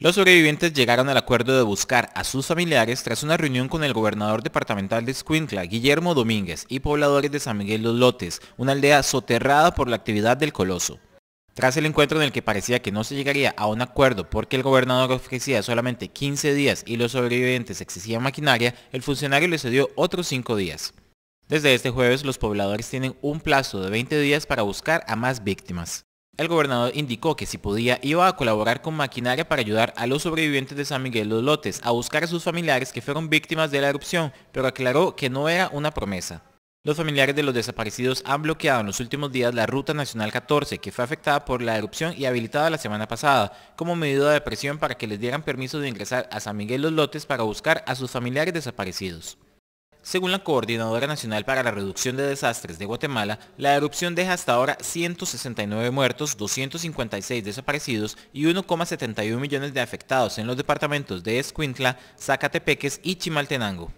Los sobrevivientes llegaron al acuerdo de buscar a sus familiares tras una reunión con el gobernador departamental de Escuincla, Guillermo Domínguez, y pobladores de San Miguel Los Lotes, una aldea soterrada por la actividad del coloso. Tras el encuentro en el que parecía que no se llegaría a un acuerdo porque el gobernador ofrecía solamente 15 días y los sobrevivientes exigían maquinaria, el funcionario les cedió otros 5 días. Desde este jueves los pobladores tienen un plazo de 20 días para buscar a más víctimas el gobernador indicó que si podía iba a colaborar con maquinaria para ayudar a los sobrevivientes de San Miguel los Lotes a buscar a sus familiares que fueron víctimas de la erupción, pero aclaró que no era una promesa. Los familiares de los desaparecidos han bloqueado en los últimos días la Ruta Nacional 14, que fue afectada por la erupción y habilitada la semana pasada, como medida de presión para que les dieran permiso de ingresar a San Miguel los Lotes para buscar a sus familiares desaparecidos. Según la Coordinadora Nacional para la Reducción de Desastres de Guatemala, la erupción deja hasta ahora 169 muertos, 256 desaparecidos y 1,71 millones de afectados en los departamentos de Escuintla, Zacatepeques y Chimaltenango.